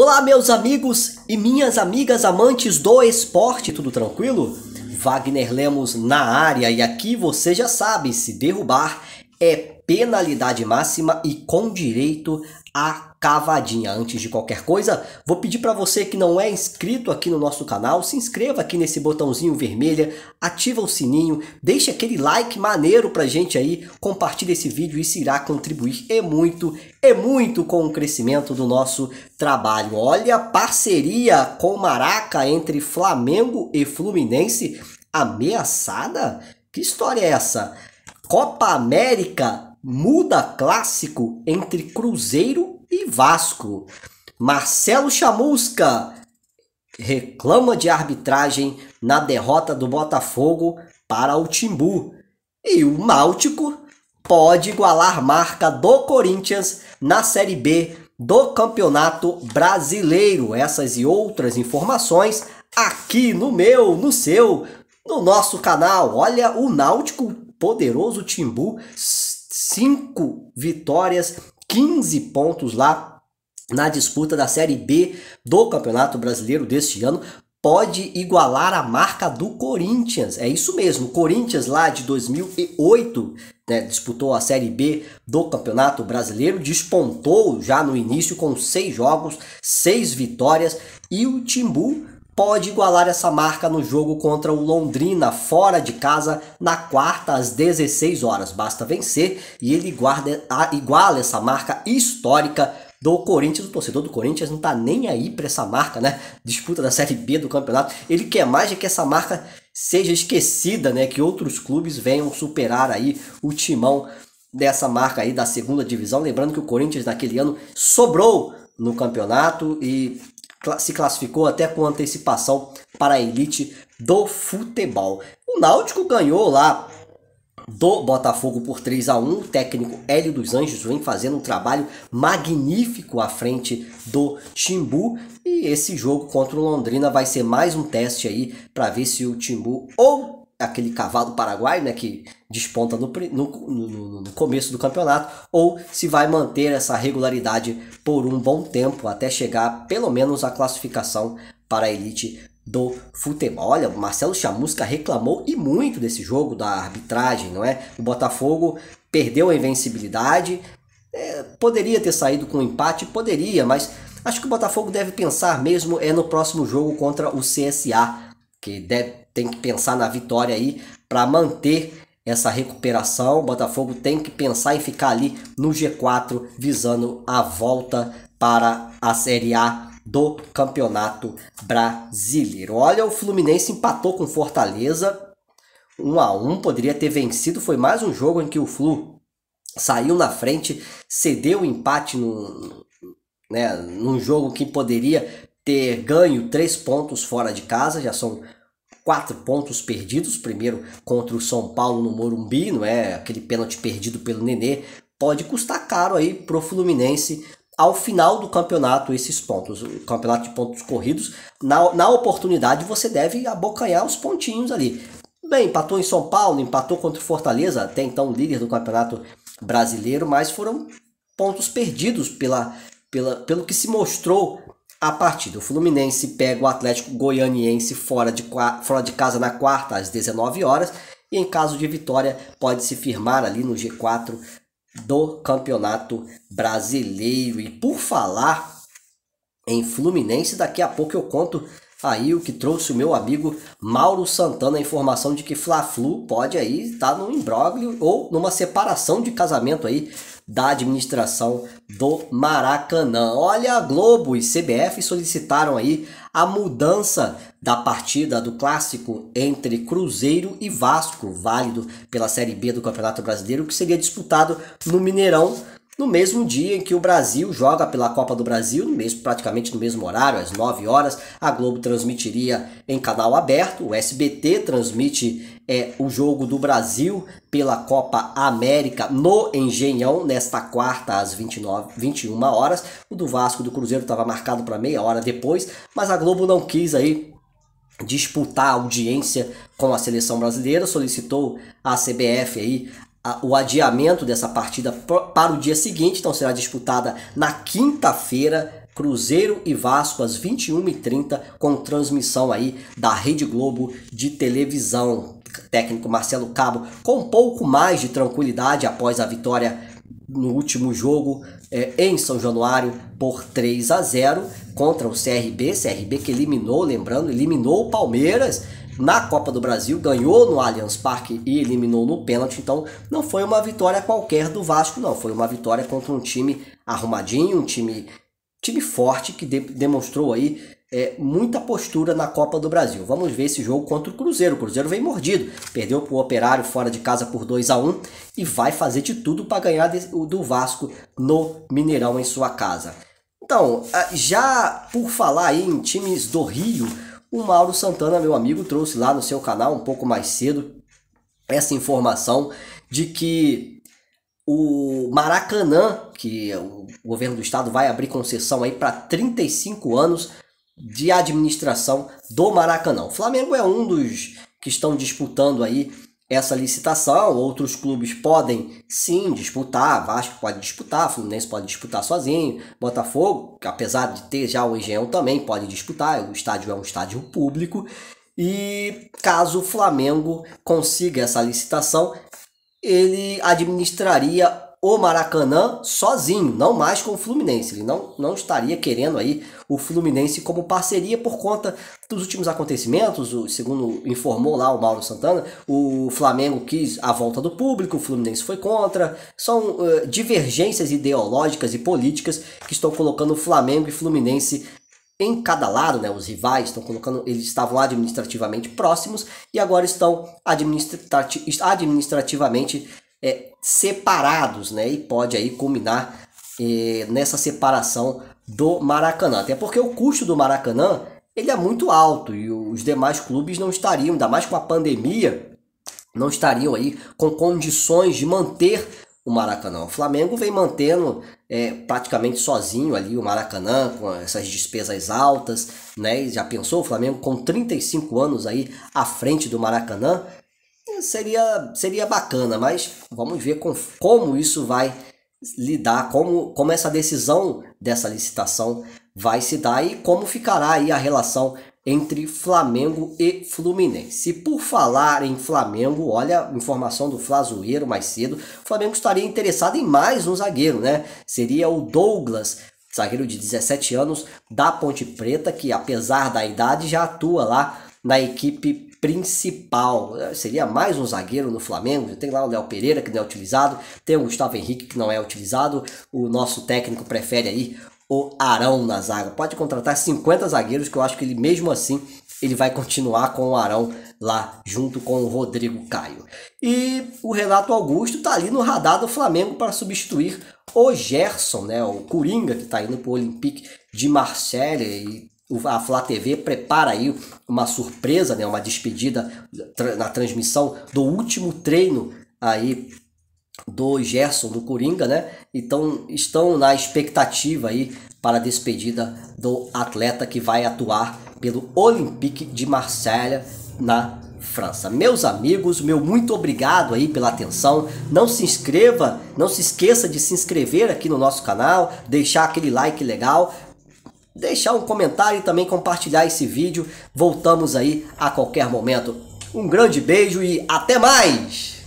Olá, meus amigos e minhas amigas amantes do esporte, tudo tranquilo? Wagner Lemos na área e aqui você já sabe: se derrubar é penalidade máxima e com direito a cavadinha. Antes de qualquer coisa, vou pedir para você que não é inscrito aqui no nosso canal, se inscreva aqui nesse botãozinho vermelho, ativa o sininho, deixa aquele like maneiro para gente aí, compartilha esse vídeo, isso irá contribuir e muito, e muito com o crescimento do nosso trabalho. Olha a parceria com Maraca entre Flamengo e Fluminense ameaçada? Que história é essa? Copa América muda clássico entre Cruzeiro e Vasco. Marcelo Chamusca reclama de arbitragem na derrota do Botafogo para o Timbu. E o Náutico pode igualar marca do Corinthians na Série B do Campeonato Brasileiro. Essas e outras informações aqui no meu, no seu, no nosso canal. Olha o Náutico poderoso Timbu 5 vitórias, 15 pontos lá na disputa da Série B do Campeonato Brasileiro deste ano pode igualar a marca do Corinthians. É isso mesmo. O Corinthians lá de 2008 né, disputou a Série B do Campeonato Brasileiro, despontou já no início com seis jogos, seis vitórias e o Timbu pode igualar essa marca no jogo contra o Londrina fora de casa na quarta às 16 horas. Basta vencer e ele guarda, iguala essa marca histórica do Corinthians, o torcedor do Corinthians não está nem aí para essa marca, né? Disputa da Série B do campeonato. Ele quer mais é que essa marca seja esquecida, né? Que outros clubes venham superar aí o timão dessa marca aí da segunda divisão. Lembrando que o Corinthians naquele ano sobrou no campeonato e se classificou até com antecipação para a elite do futebol. O Náutico ganhou lá do Botafogo por 3 a 1 O técnico Hélio dos Anjos vem fazendo um trabalho magnífico à frente do Timbu. E esse jogo contra o Londrina vai ser mais um teste aí para ver se o Timbu ou aquele cavalo paraguai, né, que desponta no, no, no, no, começo do campeonato, ou se vai manter essa regularidade por um bom tempo até chegar pelo menos à classificação para a elite do futebol. Olha, o Marcelo Chamusca reclamou e muito desse jogo da arbitragem, não é? O Botafogo perdeu a invencibilidade, é, poderia ter saído com um empate, poderia, mas acho que o Botafogo deve pensar mesmo é no próximo jogo contra o CSA que deve, tem que pensar na vitória aí para manter essa recuperação. O Botafogo tem que pensar em ficar ali no G4, visando a volta para a Série A do Campeonato Brasileiro. Olha, o Fluminense empatou com Fortaleza 1 a 1, poderia ter vencido, foi mais um jogo em que o Flu saiu na frente, cedeu o empate no né, num jogo que poderia ter ganho três pontos fora de casa, já são quatro pontos perdidos, primeiro contra o São Paulo no Morumbi, não é aquele pênalti perdido pelo Nenê, pode custar caro aí pro Fluminense ao final do campeonato esses pontos, o campeonato de pontos corridos, na, na oportunidade você deve abocanhar os pontinhos ali. Bem, empatou em São Paulo, empatou contra o Fortaleza, até então líder do campeonato brasileiro, mas foram pontos perdidos pela, pela, pelo que se mostrou a partida, o Fluminense pega o Atlético Goianiense fora de, fora de casa na quarta às 19 horas e em caso de vitória pode se firmar ali no G4 do Campeonato Brasileiro. E por falar em Fluminense, daqui a pouco eu conto aí o que trouxe o meu amigo Mauro Santana a informação de que Fla-Flu pode aí estar tá num imbróglio ou numa separação de casamento aí da administração do Maracanã. Olha, Globo e CBF solicitaram aí a mudança da partida do clássico entre Cruzeiro e Vasco, válido pela Série B do Campeonato Brasileiro, que seria disputado no Mineirão no mesmo dia em que o Brasil joga pela Copa do Brasil, no mesmo, praticamente no mesmo horário, às 9 horas, a Globo transmitiria em canal aberto, o SBT transmite é, o jogo do Brasil pela Copa América no Engenhão, nesta quarta às 29, 21 horas. O do Vasco do Cruzeiro estava marcado para meia hora depois, mas a Globo não quis aí disputar audiência com a seleção brasileira, solicitou à CBF aí o adiamento dessa partida para o dia seguinte, então será disputada na quinta-feira, Cruzeiro e Vasco às 21h30, com transmissão aí da Rede Globo de televisão. Técnico Marcelo Cabo, com um pouco mais de tranquilidade após a vitória no último jogo é, em São Januário por 3 a 0 contra o CRB, CRB que eliminou, lembrando, eliminou o Palmeiras na Copa do Brasil, ganhou no Allianz Parque e eliminou no pênalti. Então, não foi uma vitória qualquer do Vasco, não. Foi uma vitória contra um time arrumadinho, um time, time forte que de, demonstrou aí é, muita postura na Copa do Brasil. Vamos ver esse jogo contra o Cruzeiro. O Cruzeiro vem mordido, perdeu para o Operário fora de casa por 2 a 1 e vai fazer de tudo para ganhar de, do Vasco no Mineirão em sua casa. Então, já por falar em times do Rio, o Mauro Santana, meu amigo, trouxe lá no seu canal um pouco mais cedo essa informação de que o Maracanã, que o governo do estado vai abrir concessão aí para 35 anos de administração do Maracanã. O Flamengo é um dos que estão disputando aí essa licitação. Outros clubes podem sim disputar, Vasco pode disputar, Fluminense pode disputar sozinho, Botafogo, apesar de ter já o Engenhão também pode disputar, o estádio é um estádio público. E caso o Flamengo consiga essa licitação, ele administraria o Maracanã sozinho, não mais com o Fluminense. Ele não, não estaria querendo aí o Fluminense como parceria por conta dos últimos acontecimentos. O, segundo informou lá o Mauro Santana, o Flamengo quis a volta do público, o Fluminense foi contra. São uh, divergências ideológicas e políticas que estão colocando o Flamengo e Fluminense em cada lado, né? Os rivais estão colocando, eles estavam administrativamente próximos e agora estão administrativamente é, separados, né? E pode aí culminar é, nessa separação do Maracanã. Até porque o custo do Maracanã ele é muito alto e os demais clubes não estariam, ainda mais com a pandemia, não estariam aí com condições de manter o Maracanã. O Flamengo vem mantendo é, praticamente sozinho ali o Maracanã, com essas despesas altas, né? Já pensou o Flamengo com 35 anos aí à frente do Maracanã? seria, seria bacana, mas vamos ver com, como isso vai lidar, como, como essa decisão dessa licitação vai se dar e como ficará aí a relação entre Flamengo e Fluminense. por falar em Flamengo, olha informação do Flazoeiro mais cedo, o Flamengo estaria interessado em mais um zagueiro, né? Seria o Douglas, zagueiro de 17 anos da Ponte Preta, que apesar da idade já atua lá na equipe principal. Eh, seria mais um zagueiro no Flamengo. Tem lá o Léo Pereira que não é utilizado, tem o Gustavo Henrique que não é utilizado. O nosso técnico prefere aí o Arão na zaga. Pode contratar 50 zagueiros que eu acho que ele mesmo assim ele vai continuar com o Arão lá junto com o Rodrigo Caio. E o Renato Augusto tá ali no radar do Flamengo para substituir o Gerson, né, o Coringa que tá indo para o Olympique de Marseille e a Flá TV prepara aí uma surpresa, né, uma despedida na transmissão do último treino aí do Gerson do Coringa, né? Então estão na expectativa aí para a despedida do atleta que vai atuar pelo Olympique de Marselha na França. Meus amigos, meu muito obrigado aí pela atenção. Não se inscreva, não se esqueça de se inscrever aqui no nosso canal, deixar aquele like legal, deixar um comentário e também compartilhar esse vídeo. Voltamos aí a qualquer momento. Um grande beijo e até mais!